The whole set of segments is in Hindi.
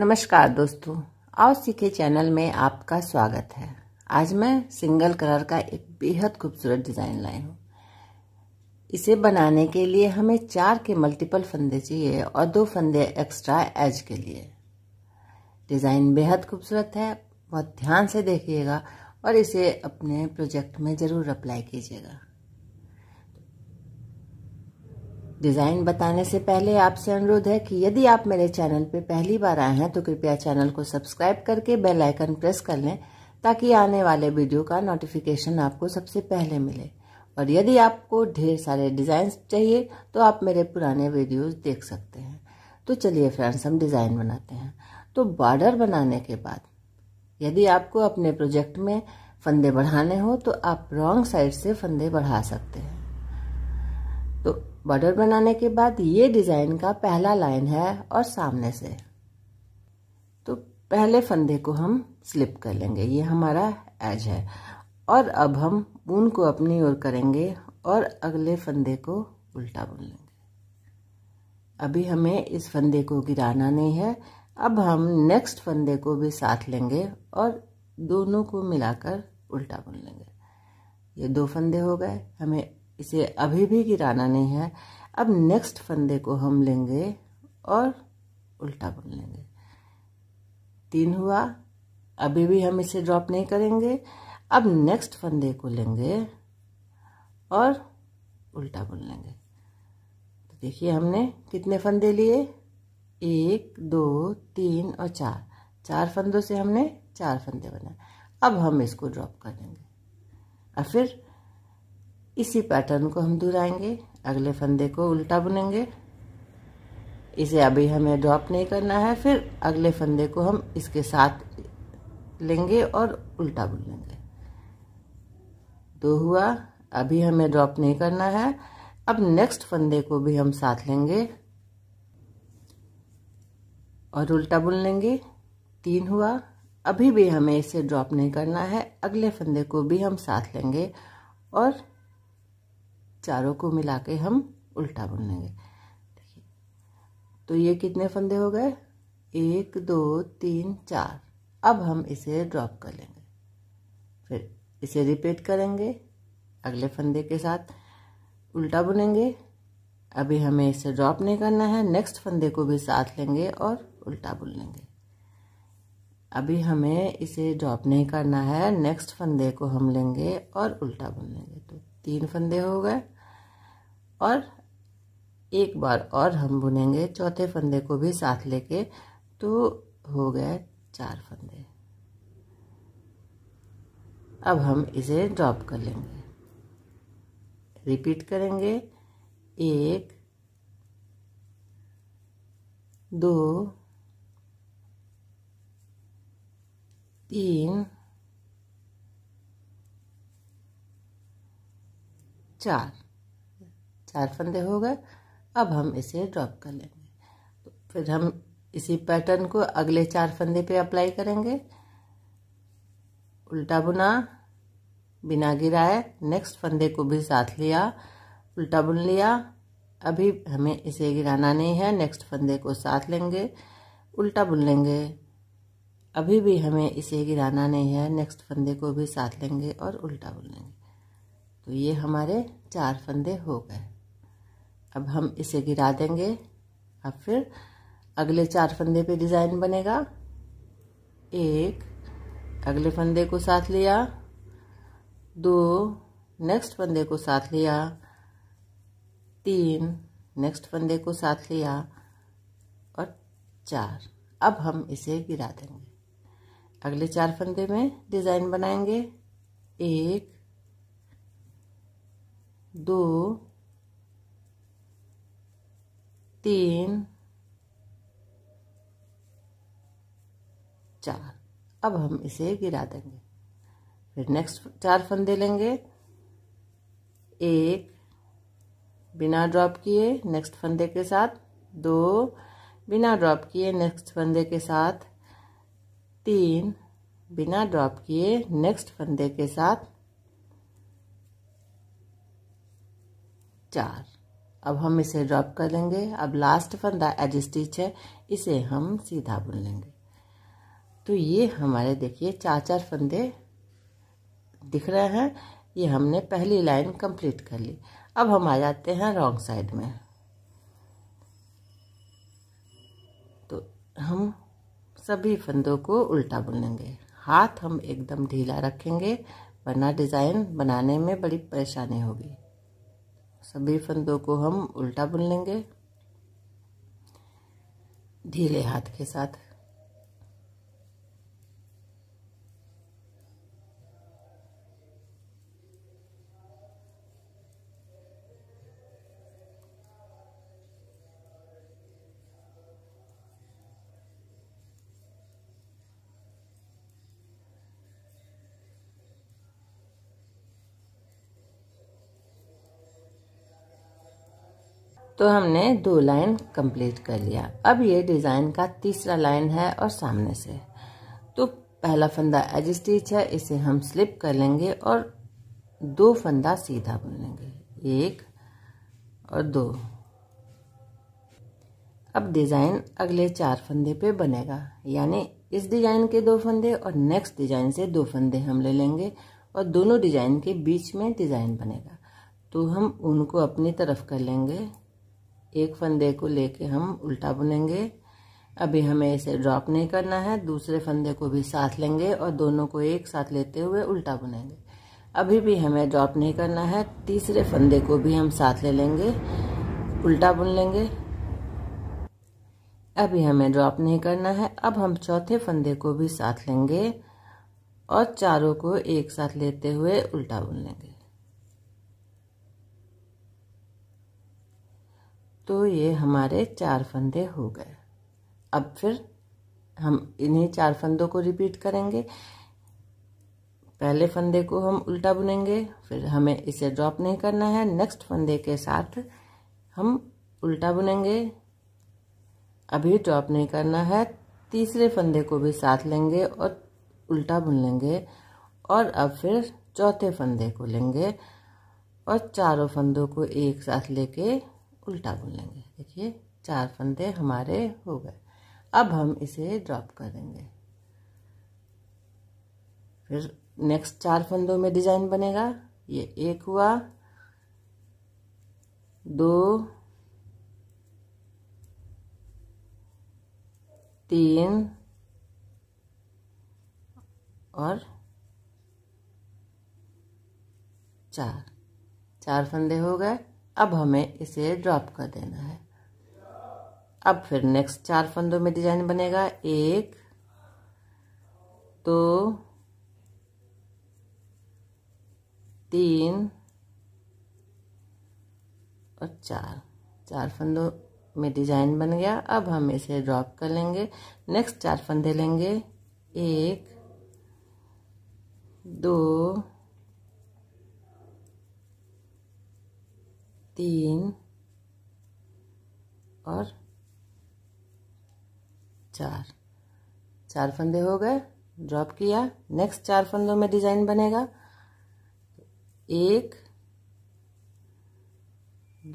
नमस्कार दोस्तों आओ सीखे चैनल में आपका स्वागत है आज मैं सिंगल कलर का एक बेहद खूबसूरत डिज़ाइन लाई हूँ इसे बनाने के लिए हमें चार के मल्टीपल फंदे चाहिए और दो फंदे एक्स्ट्रा एज के लिए डिज़ाइन बेहद खूबसूरत है बहुत ध्यान से देखिएगा और इसे अपने प्रोजेक्ट में ज़रूर अप्लाई कीजिएगा डिज़ाइन बताने से पहले आपसे अनुरोध है कि यदि आप मेरे चैनल पर पहली बार आए हैं तो कृपया चैनल को सब्सक्राइब करके बेल आइकन प्रेस कर लें ताकि आने वाले वीडियो का नोटिफिकेशन आपको सबसे पहले मिले और यदि आपको ढेर सारे डिजाइन चाहिए तो आप मेरे पुराने वीडियोस देख सकते हैं तो चलिए फ्रेंड्स हम डिज़ाइन बनाते हैं तो बॉर्डर बनाने के बाद यदि आपको अपने प्रोजेक्ट में फंदे बढ़ाने हो तो आप रॉन्ग साइड से फंदे बढ़ा सकते हैं तो बॉर्डर बनाने के बाद ये डिज़ाइन का पहला लाइन है और सामने से तो पहले फंदे को हम स्लिप कर लेंगे ये हमारा एज है और अब हम ऊन को अपनी ओर करेंगे और अगले फंदे को उल्टा बुन लेंगे अभी हमें इस फंदे को गिराना नहीं है अब हम नेक्स्ट फंदे को भी साथ लेंगे और दोनों को मिलाकर उल्टा बुन लेंगे ये दो फंदे हो गए हमें इसे अभी भी गिराना नहीं है अब नेक्स्ट फंदे को हम लेंगे और उल्टा बुन लेंगे तीन हुआ अभी भी हम इसे ड्रॉप नहीं करेंगे अब नेक्स्ट फंदे को लेंगे और उल्टा बुन लेंगे तो देखिए हमने कितने फंदे लिए एक दो तीन और चार चार फंदों से हमने चार फंदे बनाए अब हम इसको ड्रॉप कर देंगे और फिर इसी पैटर्न को हम दोहराएंगे अगले फंदे को उल्टा बुनेंगे इसे अभी हमें ड्रॉप नहीं करना है फिर अगले फंदे को हम इसके साथ लेंगे और उल्टा बुन लेंगे दो हुआ अभी हमें ड्रॉप नहीं करना है अब नेक्स्ट फंदे को भी हम साथ लेंगे और उल्टा बुन लेंगे तीन हुआ अभी भी हमें इसे ड्रॉप नहीं करना है अगले फंदे को भी हम साथ लेंगे और चारों को मिला के हम उल्टा बुनेंगे तो ये कितने फंदे हो गए एक दो तीन चार अब हम इसे ड्रॉप कर लेंगे फिर इसे रिपीट करेंगे अगले फंदे के साथ उल्टा बुनेंगे अभी हमें इसे ड्रॉप नहीं करना है नेक्स्ट फंदे को भी साथ लेंगे और उल्टा बुन लेंगे अभी हमें इसे ड्रॉप नहीं करना है नेक्स्ट फंदे को हम लेंगे और उल्टा बुन लेंगे तो तीन फंदे हो गए और एक बार और हम बुनेंगे चौथे फंदे को भी साथ लेके तो हो गए चार फंदे अब हम इसे ड्रॉप कर लेंगे रिपीट करेंगे एक दो तीन चार चार फंदे हो गए अब हम इसे ड्रॉप कर लेंगे तो फिर हम इसी पैटर्न को अगले चार फंदे पे अप्लाई करेंगे उल्टा बुना बिना गिराए नेक्स्ट फंदे को भी साथ लिया उल्टा बुन लिया अभी हमें इसे गिराना नहीं है नेक्स्ट फंदे को साथ लेंगे उल्टा बुन लेंगे अभी भी हमें इसे गिराना नहीं है नेक्स्ट फंदे को भी साथ लेंगे और उल्टा बुन लेंगे तो ये हमारे चार फंदे हो गए अब हम इसे गिरा देंगे अब फिर अगले चार फंदे पे डिज़ाइन बनेगा एक अगले फंदे को साथ लिया दो नेक्स्ट फंदे को साथ लिया तीन नेक्स्ट फंदे को साथ लिया और चार अब हम इसे गिरा देंगे अगले चार फंदे में डिज़ाइन बनाएंगे एक दो तीन चार अब हम इसे गिरा देंगे फिर नेक्स्ट चार फंदे लेंगे एक बिना ड्रॉप किए नेक्स्ट फंदे के साथ दो बिना ड्रॉप किए नेक्स्ट फंदे के साथ तीन बिना ड्रॉप किए नेक्स्ट फंदे के साथ चार अब हम इसे ड्रॉप कर लेंगे अब लास्ट फंदा एज स्टिच है इसे हम सीधा बुन लेंगे तो ये हमारे देखिए चार चार फंदे दिख रहे हैं ये हमने पहली लाइन कंप्लीट कर ली अब हम आ जाते हैं रॉन्ग साइड में तो हम सभी फंदों को उल्टा बुन लेंगे हाथ हम एकदम ढीला रखेंगे वरना डिज़ाइन बनाने में बड़ी परेशानी होगी सभी फंदों को हम उल्टा बुन लेंगे ढीले हाथ के साथ तो हमने दो लाइन कंप्लीट कर लिया अब ये डिज़ाइन का तीसरा लाइन है और सामने से तो पहला फंदा एज स्टिच है इसे हम स्लिप कर लेंगे और दो फंदा सीधा बुन लेंगे एक और दो अब डिज़ाइन अगले चार फंदे पे बनेगा यानी इस डिज़ाइन के दो फंदे और नेक्स्ट डिज़ाइन से दो फंदे हम ले लेंगे और दोनों डिज़ाइन के बीच में डिज़ाइन बनेगा तो हम उनको अपनी तरफ कर लेंगे एक फंदे को लेके हम उल्टा बुनेंगे अभी हमें इसे ड्रॉप नहीं करना है दूसरे फंदे को भी साथ लेंगे और दोनों को एक साथ लेते हुए उल्टा बुनेंगे अभी भी हमें ड्रॉप नहीं करना है तीसरे फंदे को भी हम साथ ले लेंगे उल्टा बुन लेंगे अभी हमें ड्रॉप नहीं करना है अब हम चौथे फंदे को भी साथ लेंगे और चारों को एक साथ लेते हुए उल्टा बुन लेंगे तो ये हमारे चार फंदे हो गए अब फिर हम इन्हीं चार फंदों को रिपीट करेंगे पहले फंदे को हम उल्टा बुनेंगे फिर हमें इसे ड्रॉप नहीं करना है नेक्स्ट फंदे के साथ हम उल्टा बुनेंगे अभी ड्रॉप नहीं करना है तीसरे फंदे को भी साथ लेंगे और उल्टा बुन लेंगे और अब फिर चौथे फंदे को लेंगे और चारों फंदों को एक साथ लेके उल्टा बुन लेंगे देखिए चार फंदे हमारे हो गए अब हम इसे ड्रॉप कर देंगे फिर नेक्स्ट चार फंदों में डिजाइन बनेगा ये एक हुआ दो तीन और चार चार फंदे हो गए अब हमें इसे ड्रॉप कर देना है अब फिर नेक्स्ट चार फंदों में डिजाइन बनेगा एक दो तीन और चार चार फंदों में डिजाइन बन गया अब हम इसे ड्रॉप कर लेंगे नेक्स्ट चार फंदे लेंगे एक दो तीन और चार चार फंदे हो गए ड्रॉप किया नेक्स्ट चार फंदों में डिजाइन बनेगा एक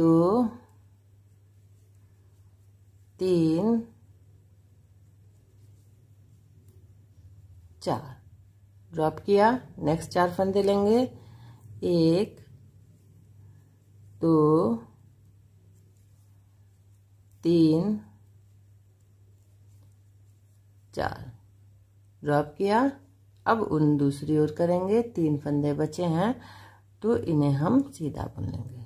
दो तीन चार ड्रॉप किया नेक्स्ट चार फंदे लेंगे एक दो तीन चार ड्रॉप किया अब उन दूसरी ओर करेंगे तीन फंदे बचे हैं तो इन्हें हम सीधा बुन लेंगे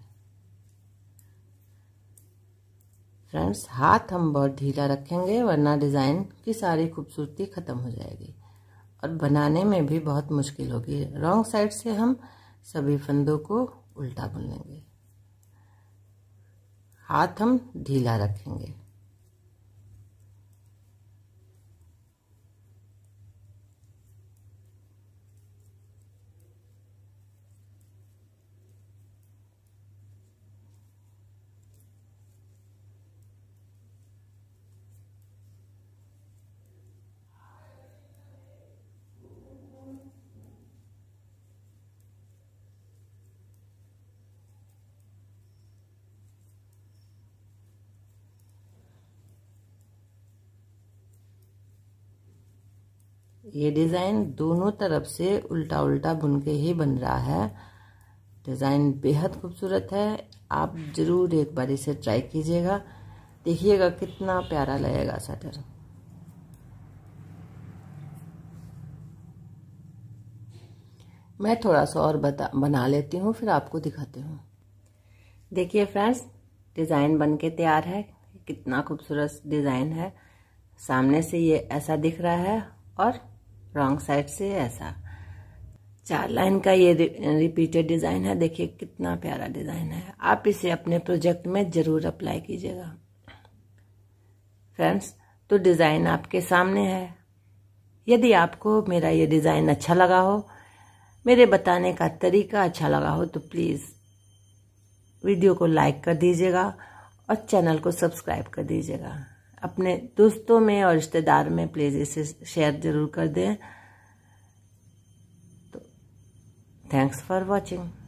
फ्रेंड्स हाथ हम बहुत ढीला रखेंगे वरना डिज़ाइन की सारी खूबसूरती ख़त्म हो जाएगी और बनाने में भी बहुत मुश्किल होगी रॉन्ग साइड से हम सभी फंदों को उल्टा बुन लेंगे हाथ हम ढीला रखेंगे ये डिज़ाइन दोनों तरफ से उल्टा उल्टा बुन के ही बन रहा है डिज़ाइन बेहद खूबसूरत है आप ज़रूर एक बार इसे ट्राई कीजिएगा देखिएगा कितना प्यारा लगेगा स्वेटर मैं थोड़ा सा और बता बना लेती हूँ फिर आपको दिखाती हूँ देखिए फ्रेंड्स डिज़ाइन बन के तैयार है कितना खूबसूरत डिज़ाइन है सामने से ये ऐसा दिख रहा है और रॉन्ग साइड से ऐसा चार लाइन का ये रिपीटेड डिज़ाइन है देखिए कितना प्यारा डिज़ाइन है आप इसे अपने प्रोजेक्ट में ज़रूर अप्लाई कीजिएगा फ्रेंड्स तो डिज़ाइन आपके सामने है यदि आपको मेरा ये डिज़ाइन अच्छा लगा हो मेरे बताने का तरीका अच्छा लगा हो तो प्लीज़ वीडियो को लाइक कर दीजिएगा और चैनल को सब्सक्राइब कर दीजिएगा अपने दोस्तों में और रिश्तेदार में प्लीज़ इसे शेयर ज़रूर कर दें तो थैंक्स फॉर वॉचिंग